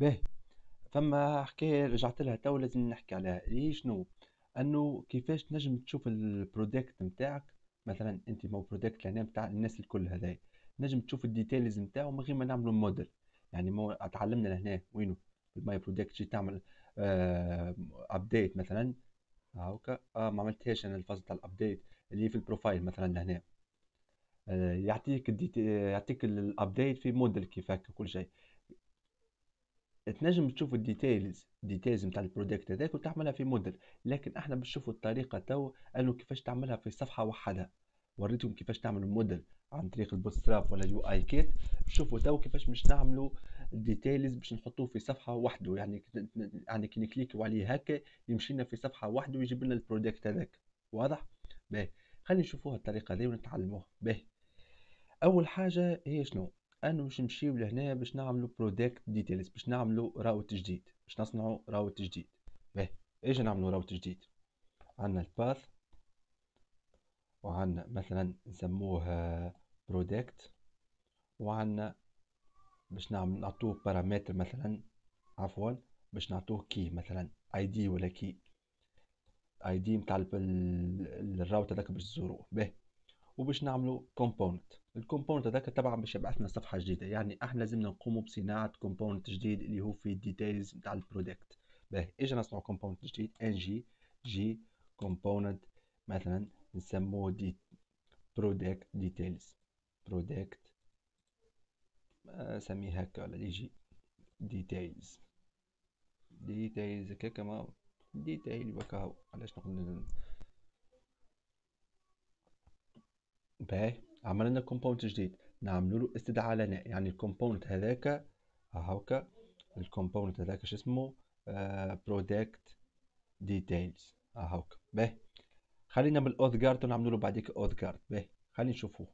باهي فما حكاية رجعت لها توا لازم نحكي عليها هي شنو انه كيفاش تنجم تشوف البرودكت نتاعك مثلا انت مو برودكت لهنا نتاع الناس الكل هذايا نجم تشوف الديتيلز نتاعو من غير ما نعملو موديل يعني مو تعلمنا لهنا وينو الماي برودكت جي تعمل ابديت آه، مثلا هاوكا آه ما عملتهاش انا الفاز تاع الابديت اللي في البروفايل مثلا لهنا آه يعطيك يعطيك الابديت في موديل كيفاك كل شيء تنجم تشوف الديتيلز ديتيلز نتاع البرودكت هذاك وتعملها في موديل لكن احنا باش نشوفوا الطريقه تو انه كيفاش تعملها في صفحه وحدها وريتكم كيفاش تعمل موديل عن طريق البوتستراب ولا يو اي كيت شوفوا تو كيفاش باش نعملوا الديتيلز باش نحطوه في صفحه وحده يعني يعني كي نكليكيو عليه هكا يمشي لنا في صفحه وحده ويجيب لنا البرودكت هذاك واضح باهي خلينا نشوفوها الطريقه هذه ونتعلموها باهي اول حاجه هي شنو انو باش نمشيو لهنا باش نعملو برودكت ديتيلز باش نعملو راوت جديد باش نصنعو راوت جديد باهي ايش نعملو راوت جديد عندنا الباث وعندنا مثلا نسموه برودكت وعندنا باش نعمل نعطوه بارامتر مثلا عفوا باش نعطوه كي مثلا اي دي ولا كي اي دي نتاع الراوت هذاك باش تزوروه باهي وباش نعملوا كومبوننت الكومبوننت هذاك طبعا باش يبعث لنا صفحه جديده يعني احنا لازمنا نقومو بصناعه كومبوننت جديد اللي هو في الديتيلز نتاع البرودكت باهي اجا نصنع كومبوننت جديد ان جي جي كومبوننت مثلا نسموه دي برودكت ديتيلز برودكت سميها هكا ولا جي ديتيلز ديتيلز كيكما ديتيل وكاو علاش نقول باهي عملنا كومبوند جديد نعملوا له استدعاء لنا يعني الكومبوند هذاك هاكا الكومبوند هذاك شو اسمه برودكت ديتيلز هاكا باهي خلينا من جارد ونعملوا له بعديك جارد باهي خلينا نشوفوه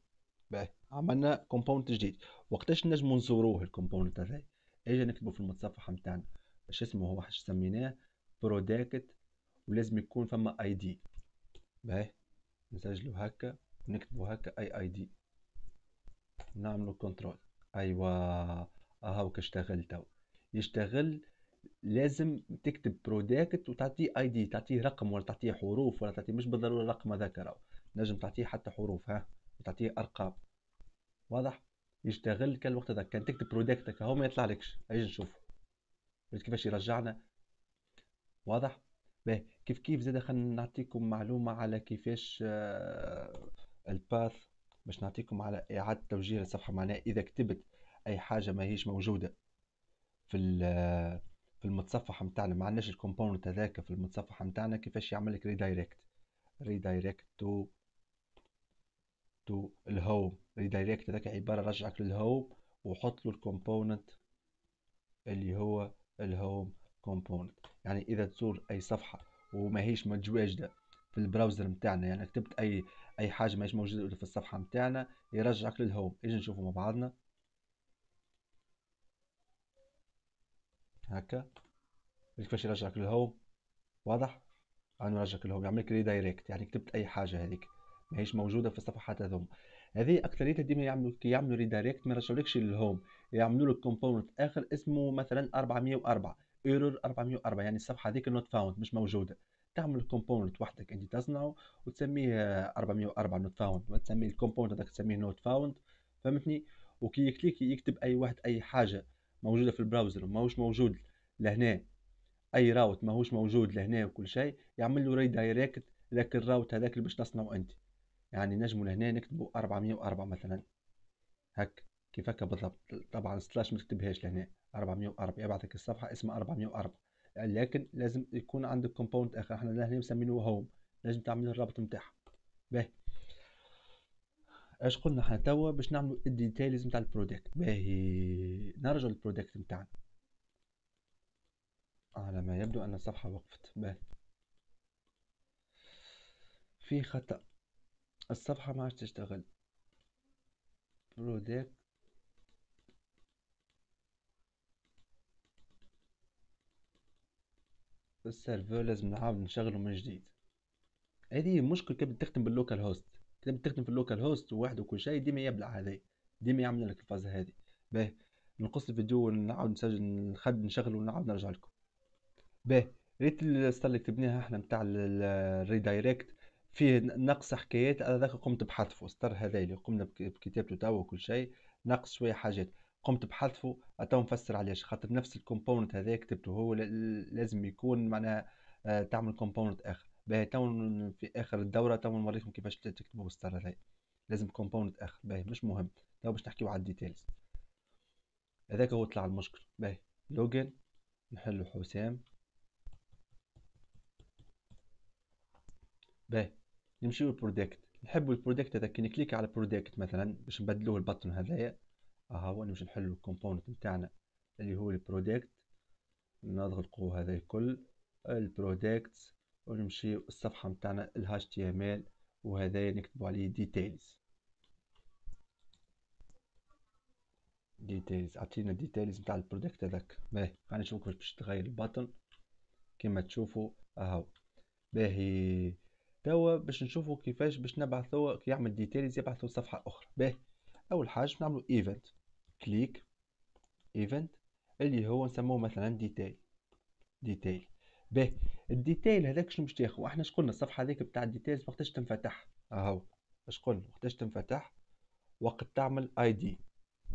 باهي عملنا كومبوند جديد وقتاش نجمو نزوروه الكومبوند هذا اجا نكتبو في المتصفح نتاعنا شو اسمه هو حاش سميناه برودكت ولازم يكون فما اي دي باهي نسجلو هكا نكتبو هكا اي اي دي نعملو كنترول ايوا اهو كاشتغل تو يشتغل لازم تكتب بروداكت وتعطيه اي دي تعطيه رقم ولا تعطيه حروف ولا تعطيه مش بالضروره الرقم هذاك راهو نجم تعطيه حتى حروف ها وتعطيه ارقام واضح يشتغل كان الوقت هذاك كان تكتب بروداكتك هو ما يطلعلكش اجي نشوف كيفاش يرجعنا واضح باهي كيف كيف زاد خلينا نعطيكم معلومه على كيفاش آه الباث باش نعطيكم على إعادة توجيه الصفحة معناها إذا كتبت أي حاجة ماهيش موجودة في في المتصفح متاعنا ما عندناش الكومبوننت هذاك في المتصفح متاعنا كيفاش يعمل لك ريدايركت ريدايركت تو تو الهوم ريدايركت هذاك عبارة رجعك للهوم وحط له الكومبوننت اللي هو الهوم كومبوننت يعني إذا تزور أي صفحة وماهيش متواجدة في البراوزر نتاعنا يعني كتبت اي اي حاجه ماهيش موجوده في الصفحه نتاعنا يرجعك للهوم اجي نشوفوا مع بعضنا هكا كيفاش يرجعك للهوم واضح انا نرجعك للهوم يعمل لك ريدايركت يعني كتبت اي حاجه هذيك ماهيش موجوده في الصفحات هذوما هذه اكثريتها ديما يعملوا كي يعملوا ريدايركت ما يرجعولكش للهوم يعملوا لك كومبوننت اخر اسمه مثلا 404 ايرور 404 يعني الصفحه هذيك نوت فاوند مش موجوده تعمل كومبوننت وحدك انت تصنعه وتسميه 404 نوت فاوند تسميه الكومبوننت هذاك تسميه نوت فاوند فهمتني وكي يكليك يكتب اي واحد اي حاجه موجوده في البراوزر وماهوش موجود لهنا اي راوت ماهوش موجود لهنا وكل شيء يعمل له ريدايركت ذاك الراوت هذاك اللي باش تصنعه انت يعني نجموا لهنا نكتبوا 404 مثلا هك كيف هكا بالضبط طبعا سلاش ما تكتبهاش لهنا 404 يبعثك الصفحه اسمها 404 لكن لازم يكون عندك كومباوند اخر احنا هنا مسمينه هوم لازم تعمل الرابط نتاعها باهي اش قلنا احنا توا باش نعملوا الديتيلز نتاع البرودكت باهي نرجع للبرودكت نتاعنا على ما يبدو ان الصفحه وقفت باهي في خطا الصفحه ما عادش تشتغل برودكت السيرفر لازم نعاود نشغله من جديد هذه مشكل كي تخدم باللوكال هوست كي تخدم في اللوكال هوست وحده وكل شيء ديما يبلع هذه ديما يعمل لك الفازه هذه باه نقص الفيديو ونعاود نسجل نخد نشغله ونعاود نرجع لكم باه ريت الستار اللي كتبناها احنا نتاع الريدايركت فيه نقص حكايات انا ذاك قمت بحذفه ستار هذا اللي قمنا بكتابته توا وكل شيء نقص شويه حاجات قمت بحذفه تو نفسر علاش خاطر نفس الكومبوننت هذا كتبته هو لازم يكون معناها آه، تعمل كومبوننت اخر باهي تو في اخر الدوره تو نوريكم كيفاش تكتبوا الستار هذا لازم كومبوننت اخر باهي مش مهم تو باش نحكيو على الديتيلز هذاك هو طلع المشكل باهي لوجن نحلو حسام باهي نمشيو للبرودكت نحبوا البرودكت هذا كي نكليك على البرودكت مثلا باش نبدلوه البطن هذايا ها هو باش نحلو الكومبوننت نتاعنا اللي هو البرودكت نضغطو هذا الكل البرودكت ونمشيو الصفحة نتاعنا ال HTML وهذا نكتبو عليه ديتيلز ديتيلز عطينا ديتيلز نتاع البرودكت هذاك باهي خلينا نشوف كيفاش باش تغير الباتن كما تشوفوا اهو باهي توا باش نشوفوا كيفاش باش نبعثوا كي يعمل ديتيلز يبعثوا صفحة أخرى باهي اول حاجه نعملو ايفنت كليك ايفنت اللي هو نسموه مثلا ديتيل ديتيل به الديتيل هذاك شنو باش تاخذ احنا شقلنا الصفحه هذيك بتاع الديتيلز وقتاش تنفتح اهو شقلنا وقتاش تنفتح وقت تعمل اي دي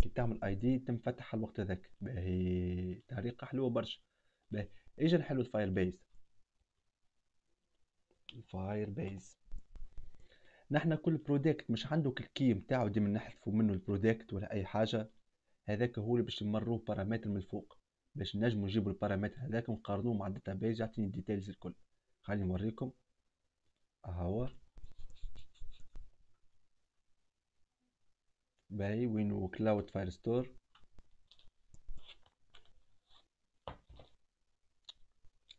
كي تعمل اي دي تنفتح الوقت هذاك باهي طريقه حلوه برشا باهي اجا نحلو الفاير بيز الفاير بيز نحنا كل بروديكت مش عنده الكي نتاعو ديما نحذفو منه البروديكت ولا اي حاجه هذاك هو اللي باش نمروه بارامتر من الفوق باش نجمو نجيبو البارامتر هذاك ونقارنوه مع الداتابيز يعطيني الديتيلز الكل خليني نوريكم هو باهي وينو كلاود فاير ستور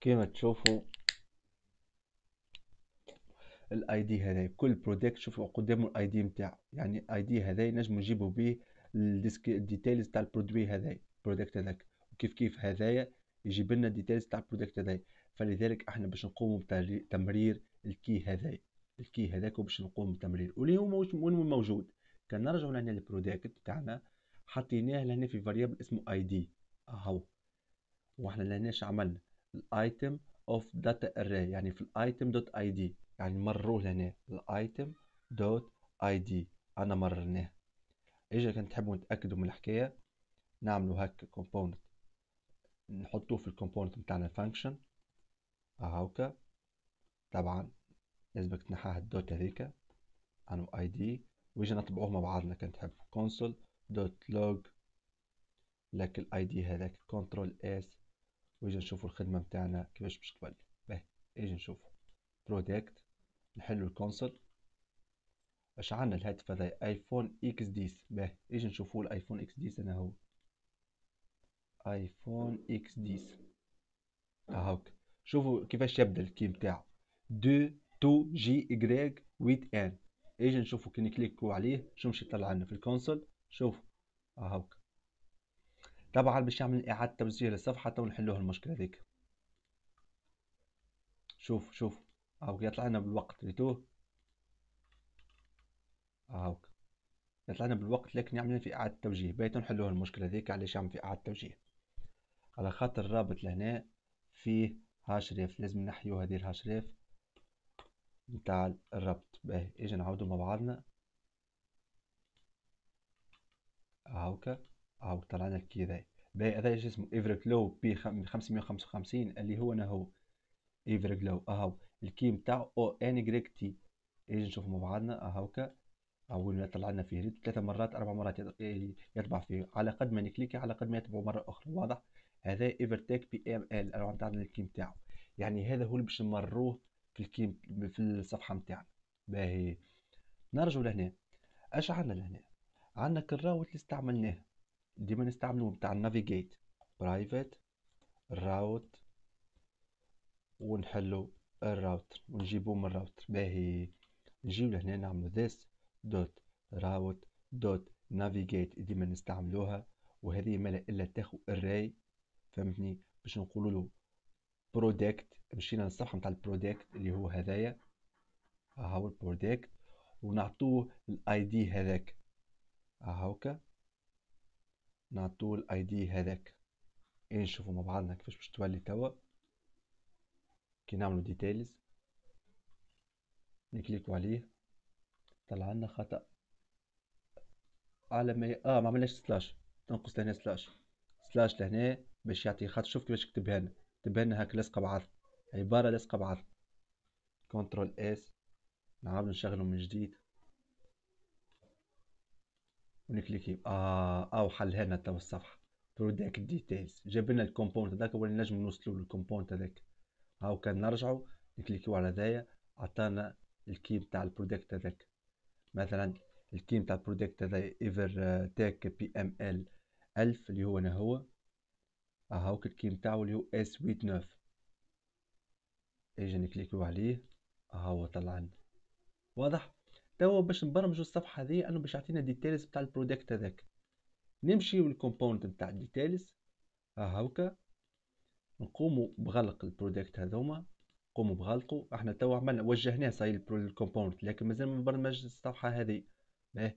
كيما تشوفوا الاي دي هذا كل برودكت شوفوا قدامه الاي دي نتاعو يعني الاي دي هذا نجم نجيبو بيه الديتيلز تاع البرودوي هذايا البرودكت هذاك وكيف كيف هذايا يجيب لنا الديتيلز تاع البرودكت هذايا فلذلك احنا باش نقوم بتمرير الكي هذايا الكي هذاك وباش نقوم بتمرير واللي هو وين موجود كان نرجعوا لهنا البرودكت تاعنا حطيناه لهنا في فاريبل اسمه اي دي اهو واحنا لهناش عملنا الايتم اوف داتا اري يعني في الايتم دوت اي دي يعني مروا لهنا الايتم دوت اي دي انا مررناه اجا كان تحبوا نتاكدوا من الحكايه نعملوا هاك كومبوننت نحطوه في الكومبوننت نتاعنا الفانكشن هاوكا طبعا لازمك تنحاها الدوت هذيك انو اي دي ويجي نطبعوه مع بعضنا كان تحب كونسول دوت لوج لك الاي دي هذاك كنترول اس ويجي نشوفوا الخدمه نتاعنا كيفاش باش تولي باهي اجي نشوفوا برودكت نحلو الكونسول اشعلنا الهاتف هذا ايفون اكس ديس باه ايش نشوفو الايفون اكس ديس انا هو ايفون اكس ديس هاوك شوفوا كيفاش يبدا الكي نتاعو دو تو جي اكريك ويت ان ايش نشوفو كي نكليكو عليه شو مش يطلع لنا في الكونسول شوف آه، هاوك طبعا باش يعمل اعاده توزيع للصفحه تو نحلوه المشكله هذيك شوف شوف او يطلع لنا بالوقت ريتوه هاوك آه، يطلع لنا بالوقت لكن يعمل في اعاده توجيه بيت نحلوا المشكله هذيك علاش يعمل في اعاده توجيه على خاطر الرابط لهنا فيه هاشريف لازم نحيو هذه الهاشريف نتاع الربط باهي اجي نعاودو مع بعضنا هاوكا آه، آه، هاوك طلعنا الكي ذا باهي هذا اسمه ايفركلو بي 555 اللي هو انا هو اي في اهو الكي بتاعه او ان جريك تي ايش نشوف مع بعضنا اهوكا اول ما طلع لنا فيه ريت مرات اربع مرات إيه، يطبع فيه على قد ما نكليكي على قد ما يتبع مرة اخرى واضح هذا ايفرتك بي ام ال العنوان تاعنا الكي بتاعه يعني هذا هو اللي باش نمروه في الكيم في الصفحة نتاعنا باهي نرجعوا لهنا اش عندنا لهنا عندنا الراوت اللي استعملناه ديما نستعملوه بتاع النافيجيت برايفت راوت ونحلو الراوتر ونجيبو من الراوتر باهي نجيو لهنا نعملو this dot route dot navigate ديما نستعملوها وهذه ما لا الا تاخو الراي فهمتني باش نقولو له برودكت مشينا للصفحه نتاع البرودكت اللي هو هذايا هاو البرودكت ونعطوه الاي دي هذاك هاوكا نعطوه الاي دي هذاك إيه، نشوفو مع بعضنا كيفاش باش تولي توا كي نعملو ديتيلز نكليكو عليه طلع لنا خطأ على ما اه ما عملناش سلاش تنقص لهنا سلاش سلاش لهنا باش يعطي خط شوف كيفاش كتبها لنا كتبها لنا هاك لاصقه بعض عباره لاصقه بعض كنترول اس نعاود نشغلو من جديد ونكليكي اه او حل هنا تو الصفحه ترد هاك الديتيلز جاب لنا الكومبوننت هذاك ولا نجم نوصلو للكومبوننت هذاك هاو كان نرجعو نكليكيو على هذايا عطانا الكي بتاع البرودكت هذاك مثلا الكي بتاع البرودكت هذا ايفر آه، تاك بي ام ال 1000 اللي هو انا هو آه، هاوك الكي تاعو اللي هو اس 89 اجي نكليكيو عليه هاو آه، طلع واضح توا باش نبرمجو الصفحه هذه انه باش يعطينا ديتيلز بتاع البرودكت هذاك نمشيو للكومبوننت تاع ديتيلز هاوكا نقوموا بغلق البرودكت هذوما نقومو بغلقه احنا توا عملنا وجهناه صاي الكومبوند لكن مازال ما برمج الصفحه هذه باه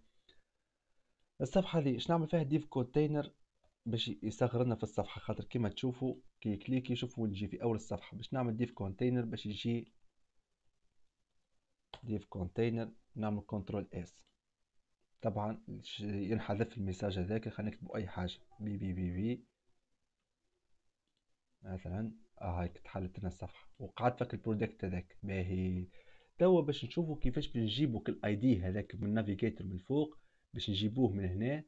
الصفحه هذه باش نعمل فيها ديف كونتينر باش يصغر لنا في الصفحه خاطر كيما تشوفوا كي كليك يشوفوا نجي في اول الصفحه باش نعمل ديف كونتينر باش يجي ديف كونتينر نعمل كنترول اس طبعا ينحذف الميساج هذاك خلينا نكتبوا اي حاجه بي بي بي بي مثلا آه، هاي تحلت لنا الصفحه وقعدت فك البرودكت هذاك باهي توا باش نشوفوا كيفاش باش كل اي دي هذاك من النافيجيتور من الفوق باش نجيبوه من هنا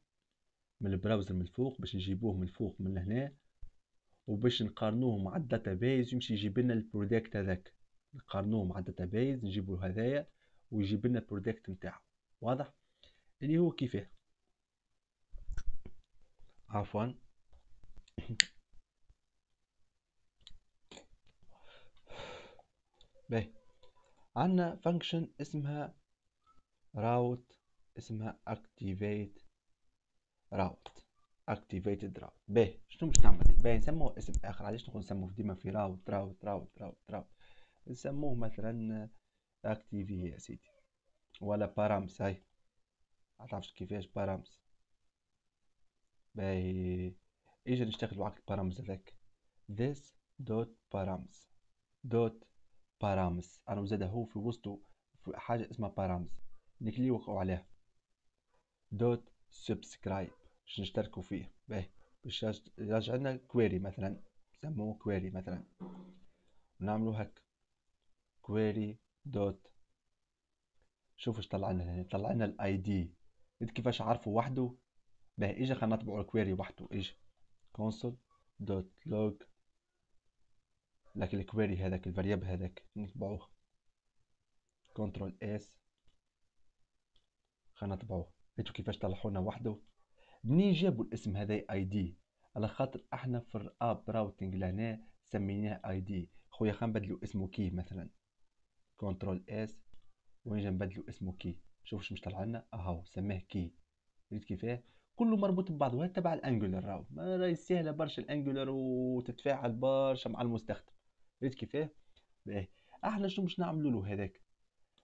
من البراوزر من الفوق باش نجيبوه من الفوق من هنا وباش نقارنوه مع الداتا بيز يمشي يجيب لنا البرودكت هذاك نقارنوه مع الداتا بيز نجيبو هذايا ويجيب لنا البرودكت نتاعو واضح اللي هو كيفاه عفوا باهي عندنا فانكشن اسمها راوت اسمها اكتيفيت راوت اكتيفيتد راوت باهي شنو باش نعمل باهي نسموه اسم اخر علاش نقول نسموه ديما في راوت راوت راوت راوت راوت نسموه مثلا اكتيفي يا سيدي ولا بارامس هاي متعرفش كيفاش بارامس باهي اجي نشتغل معاك البارامز هذاك this dot params dot بارامس انا زاد هو في وسطه في حاجة اسمها بارامس نكلي وقعوا عليها دوت سبسكرايب باش نشتركوا فيه باهي باش يرجع لنا كويري مثلا سموه كويري مثلا نعملو هك كويري دوت شوفوا اش طلع لنا هنا طلع لنا الاي دي كيفاش عرفوا وحده باهي اجا خلينا نطبعوا الكويري وحده اجا كونسول دوت لوج لك الكويري هذاك الفارياب هذاك نطبعوه كنترول اس خلينا نطبعوه لقيتو كيفاش طلعونا وحده منين جابوا الاسم هذا اي دي على خاطر احنا في الاب راوتينغ لهنا سميناه اي دي خويا خلينا نبدلو اسمه كي مثلا كنترول اس ونجي نبدلو اسمه كي شوف واش مش طلع لنا اهو سماه كي ريت كيفاه كله مربوط ببعضه وهذا تبع الانجولر راهو راهي سهله برشا الانجولر وتتفاعل برشا مع المستخدم ريت كيفاه باهي احنا شنو باش نعملوا له هذاك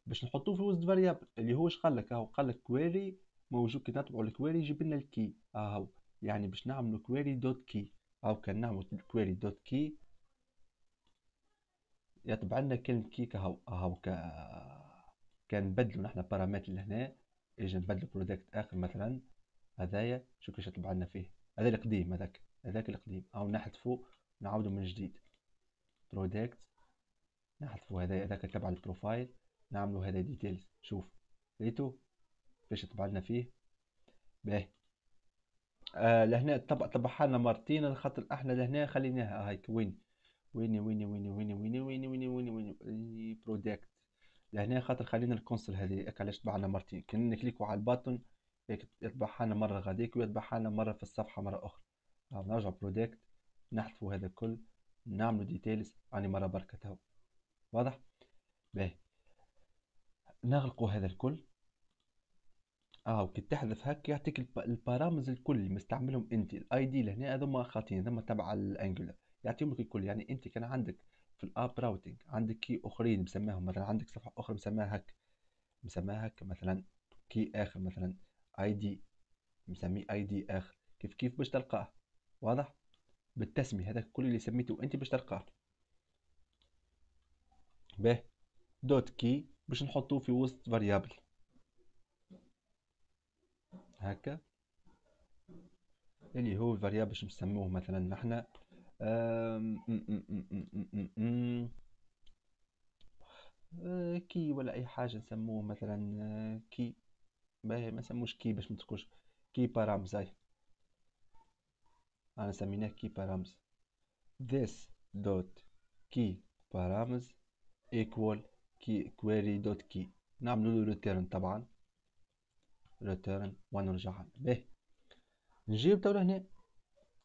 باش نحطوه في وسط فاريابل اللي هو اش قال لك اهو قال لك كويري موجود كي نطبعوا الكويري يجيب لنا الكي اهو يعني باش نعملوا كويري دوت كي او كان نعمل كويري دوت كي يطبع لنا كلمة كي كهو اهو كا كان نبدلو نحنا بارامتر لهنا اجي نبدلو برودكت اخر مثلا هذايا شو كيش يطبع لنا فيه هذا القديم هذاك هذاك القديم او نحذفو نعاودو من جديد برودكت نحذفو هذا هذاك تبع البروفايل نعملوا هذا ديتيلز شوف ريتو باش طبع لنا فيه باه آه لهنا طبع طبعها لنا مرتين خاطر احنا لهنا خليناها هاي وين وين وين وين وين وين وين وين وين وين برودكت لهنا خاطر خلينا الكونسول هذه هذيك علاش طبعنا مرتين كي نكليكو على الباتون يطبعها لنا مره غاديك ويطبعها لنا مره في الصفحه مره اخرى نرجع برودكت نحذفوا هذا كل نعملوا ديتيلز عن مرة بركة تو واضح باهي نغلقوا هذا الكل اه وكي تحذف هكا يعطيك البارامز الكل اللي مستعملهم انت الاي دي لهنا هذوما خاطين هذوما تبع الانجولار يعطيهم لك الكل يعني انت كان عندك في الاب راوتينج عندك كي اخرين مسماهم مثلا عندك صفحه اخرى مسماها هكا مسماها هكا مثلا كي اخر مثلا اي دي مسميه اي دي اخر كيف كيف باش تلقاه واضح بالتسمية هذاك كل اللي سميته انت باش تلقاه به دوت كي باش نحطوه في وسط فاريابل هكا اللي هو الفاريابل باش نسموه مثلا نحنا آه، كي ولا اي حاجه نسموه مثلا آه، كي باهي ما نسموش كي باش ما تقولش كي بارام زي أنا سميناه كي بارامز this dot key params equal key query dot key نعمل له return طبعا return ونرجع به نجيب توا هنا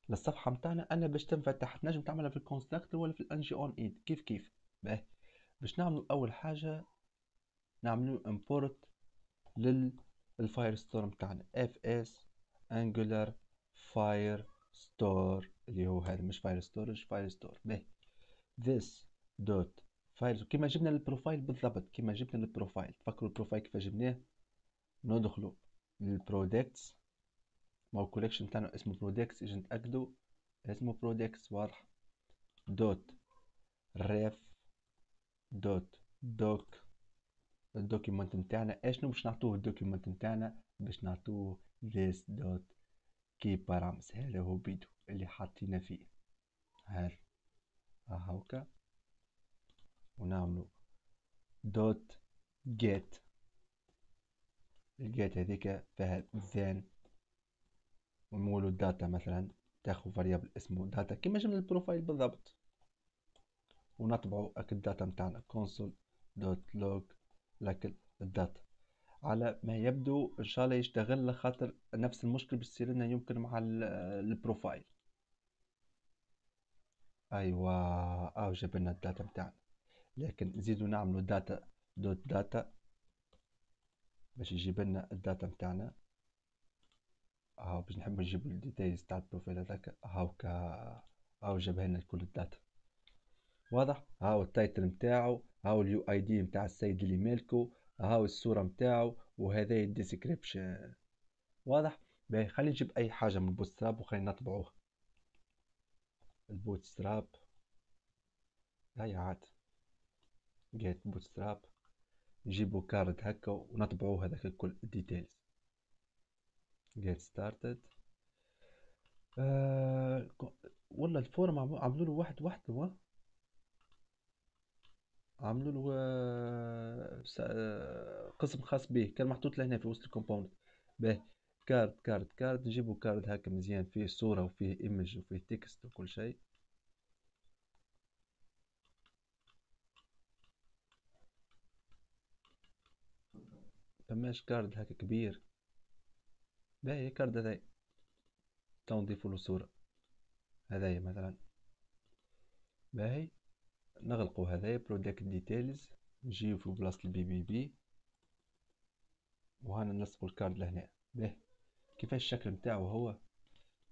للصفحة متاعنا أنا باش تنفتح تنجم تعملها في الكونستراكتور ولا في الأنجي أون إيد كيف كيف به باش نعملو أول حاجة نعملو import للفاير ستورم تاعنا fs angular fire ستور اللي هو هذا مش فايل ستورج فايل ستور به this دوت فايل كيما جبنا البروفايل بالضبط كيما جبنا البروفايل تفكروا البروفايل كيف جبناه ندخلوا للبرودكتس ما هو كوليكشن تاعنا اسمه برودكتس اجي نتاكدوا اسمه برودكتس واضح دوت ريف دوت دوك الدوكيمنت نتاعنا اشنو باش نعطوه الدوكيمنت نتاعنا باش نعطوه ذيس دوت كي راه مسهل هو بيدو اللي حاطين فيه هل هاوكا ونعملو دوت جيت الجيت هذيك فيها زين ونقولو داتا مثلا تاخو فاريابل اسمه داتا كيما جبنا البروفايل بالضبط ونطبعو اكل الداتا نتاعنا كونسول دوت لوك لكن الداتا على ما يبدو ان شاء الله يشتغل خاطر نفس المشكل بتصير لنا يمكن مع البروفايل ايوا او جاب لنا الداتا نتاعنا لكن نزيدو نعملو داتا دوت داتا باش يجيب لنا الداتا بتاعنا هاو باش نحب نجيب الديتيلز تاع البروفايل هذاك هاوكا هاو جاب لنا كل الداتا واضح هاو التايتل نتاعو هاو اليو اي دي نتاع السيد اللي مالكو هاو الصوره نتاعو وهذا الديسكريبشن واضح باهي خلي نجيب اي حاجه من البوتستراب وخلينا نطبعوها البوتستراب هيا عاد جيت بوتستراب نجيبو كارد هكا ونطبعو هذاك الكل ديتيلز جيت ستارتد آه والله الفورم عملوا له واحد واحد هو عملوا له آه، آه، قسم خاص به كان محطوط لهنا في وسط الكومباوند باهي كارد كارد كارد نجيبو كارد هاك مزيان فيه صورة وفيه ايمج وفيه تكست وكل شيء فماش كارد هاك كبير باهي كارد هذايا تو نضيفو له صورة هذايا مثلا باهي نغلقو هذايا بروداكت ديتيلز نجيو في بلاصة البي بي بي وهنا نلصقو الكارد لهنا به كيفاش الشكل نتاعو هو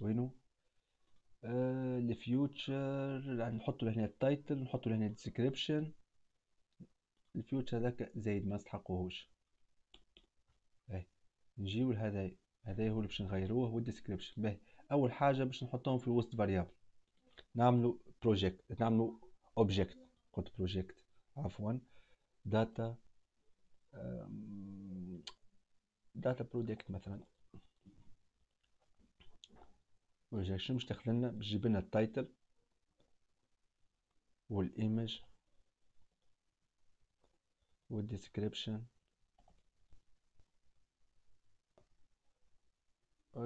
وينو آه الفيوتشر يعني نحطو لهنا التايتل نحطو لهنا الديسكريبشن الفيوتشر هذاك زايد ما نستحقوهوش اهي نجيو لهذايا هذا هو اللي باش نغيروه هو الديسكريبشن باهي اول حاجه باش نحطوهم في الوسط فاريابل نعملو بروجيكت نعملو اوبجكت قلت بروجكت عفوا داتا داتا برودكت مثلا بروجيكشن باش تخدم لنا باش تجيب لنا التايتل والايمج والديسكريبشن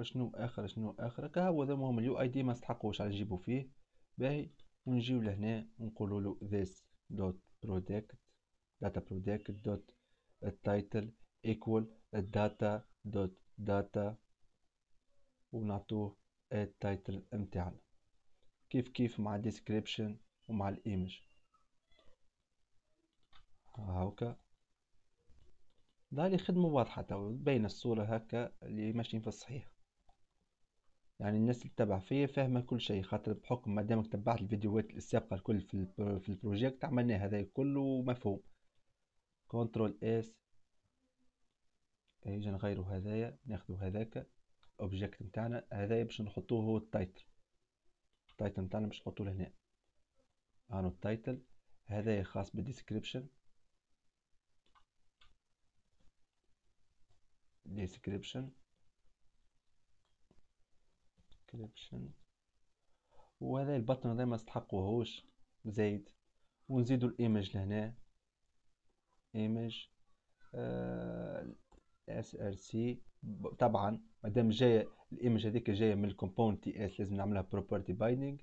شنو اخر شنو اخر كهو هذا المهم اليو اي دي ما استحقوش على نجيبو فيه باهي ونجيو لهنا ونقولوا له this dot product data product dot title equal data dot data ونعطوه التايتل متاعنا كيف كيف مع description ومع الايمج هاوكا دالي خدمة واضحة تو باينة الصورة هكا اللي ماشيين في الصحيح يعني الناس اللي تتبع فيا فاهمة كل شيء خاطر بحكم ما دامك تبعت الفيديوهات السابقة الكل في البرو في البروجيكت عملناه هذا كله مفهوم كنترول اس ايجا نغيرو هذايا ناخدو هذاك اوبجيكت نتاعنا هذايا باش نحطوه هو التايتل التايتل نتاعنا باش نحطوه لهنا هانو التايتل هذايا خاص بالديسكريبشن ديسكريبشن سبسكريبشن وهذا البطن هذا ما استحقوهوش زايد ونزيدو الايمج لهنا ايمج اس آه، ار سي طبعا مادام جايه الايمج هذيك جايه من الكومبوند تي اس لازم نعملها بروبرتي بايندينغ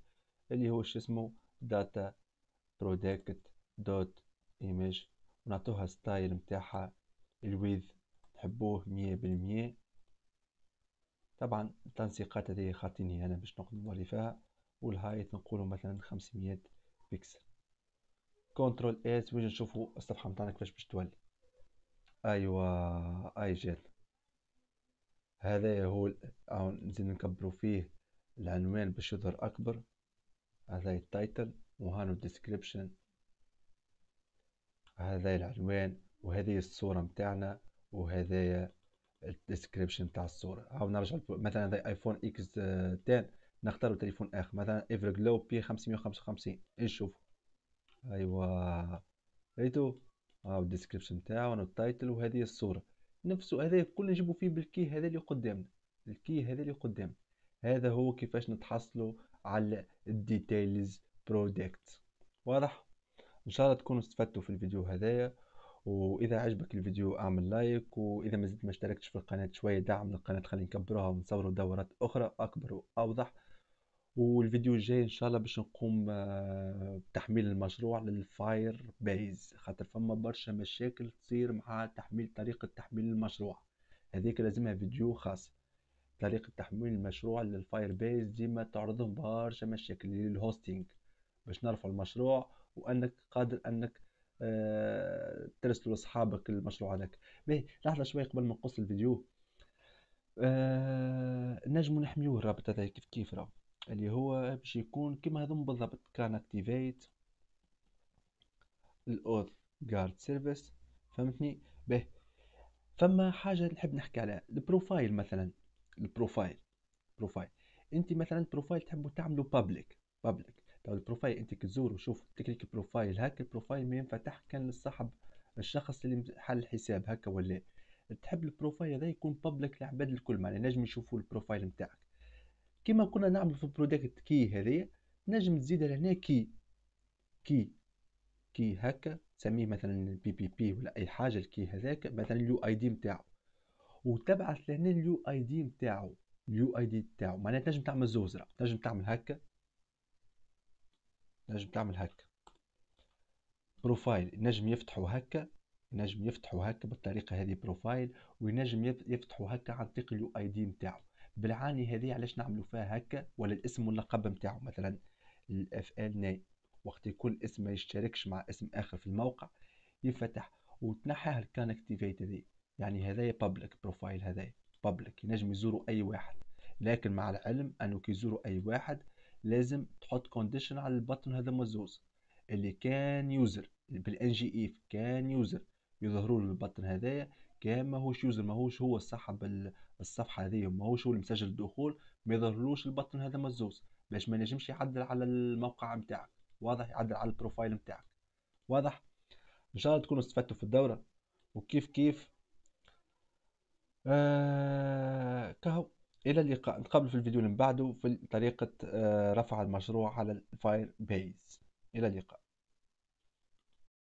اللي هو شو اسمه داتا برودكت دوت ايمج ونعطوها ستايل نتاعها الويذ نحبوه مية بالمية طبعا التنسيقات هذه خاطيني انا باش نقدر فيها والهايت نقولو مثلا 500 بكسل كنترول اس باش نشوفوا الصفحه نتاعنا كيفاش باش تولي ايوا اي جات هذا هو او نزيد نكبرو فيه العنوان باش يظهر اكبر هذا التايتل وهانو الديسكريبشن هذا العنوان وهذه الصوره نتاعنا وهذايا الديسكريبشن تاع الصوره هاو نرجع مثلا ايفون اكس 10 نختار تليفون اخر مثلا ايفر جلو بي 555 نشوف ايوا ريتو هاو الديسكريبشن تاعو التايتل وهذه الصوره نفسه هذا كل نجيبو فيه بالكي هذا اللي قدامنا الكي هذا اللي قدامنا هذا هو كيفاش نتحصلوا على الديتيلز برودكت واضح ان شاء الله تكونوا استفدتوا في الفيديو هذايا واذا عجبك الفيديو اعمل لايك واذا مازلت ما اشتركتش في القناه شويه دعم للقناه خلي نكبروها ونصوروا دورات اخرى اكبر واوضح والفيديو الجاي ان شاء الله باش نقوم آه، بتحميل المشروع للفاير بيز خاطر فما برشا مشاكل تصير مع تحميل طريقه تحميل المشروع هذيك لازمها فيديو خاص طريقه تحميل المشروع للفاير بيز ديما تعرضهم برشا مشاكل للهوستينج باش نرفع المشروع وانك قادر انك آه، ترسلوا لاصحابك المشروع هذاك باهي لحظه شوي قبل ما نقص الفيديو آه نجمو نحميوه الرابط هذا كيف كيف راه اللي هو باش يكون كيما هذوم بالضبط كان اكتيفيت الاوث جارد سيرفيس فهمتني به فما حاجه نحب نحكي عليها البروفايل مثلا البروفايل بروفايل انت مثلا بروفايل تحبوا تعملوا بابليك بابليك البروفايل انت كي تزور وتشوف تكليك بروفايل هاك البروفايل ما ينفتح كان الصاحب الشخص اللي حل الحساب هكا ولا تحب البروفايل هذا يكون بابليك للعباد الكل معناها نجم يشوفوا البروفايل نتاعك كما كنا نعمل في البرودكت كي هذه نجم تزيد لهنا كي كي كي هكا تسميه مثلا بي بي بي ولا اي حاجه الكي هذاك مثلا اليو اي دي نتاعو وتبعث لهنا اليو اي دي نتاعو اليو اي دي نتاعو معناها تنجم تعمل زوزره تنجم تعمل هكا نجم تعمل هكا بروفايل نجم يفتحوا هكا نجم يفتحوا هكا بالطريقه هذه بروفايل وينجم يفتحوا هكا عن طريق اليو اي دي نتاعو بالعاني هذه علاش نعملوا فيها هكا ولا الاسم واللقب نتاعو مثلا الاف ال ناي وقت يكون اسم ما يشتركش مع اسم اخر في الموقع يفتح وتنحاه الكونكتيفيت هذه يعني هذايا بابليك بروفايل هذايا بابليك ينجم يزوروا اي واحد لكن مع العلم انه كي يزوروا اي واحد لازم تحط كونديشن على البطن هذا مزوز اللي كان يوزر بالان جي اف كان يوزر يظهروا له البطن هذايا كان ماهوش يوزر ماهوش هو صاحب الصفحه هذه ماهوش هو اللي مسجل الدخول ما يظهرلوش البطن هذا مزوز باش ما نجمش يعدل على الموقع نتاعك واضح يعدل على البروفايل نتاعك واضح ان شاء الله تكونوا استفدتوا في الدوره وكيف كيف آه كهو إلى اللقاء نقابل في الفيديو اللي بعده في طريقة آه، رفع المشروع على الفاير بيز إلى اللقاء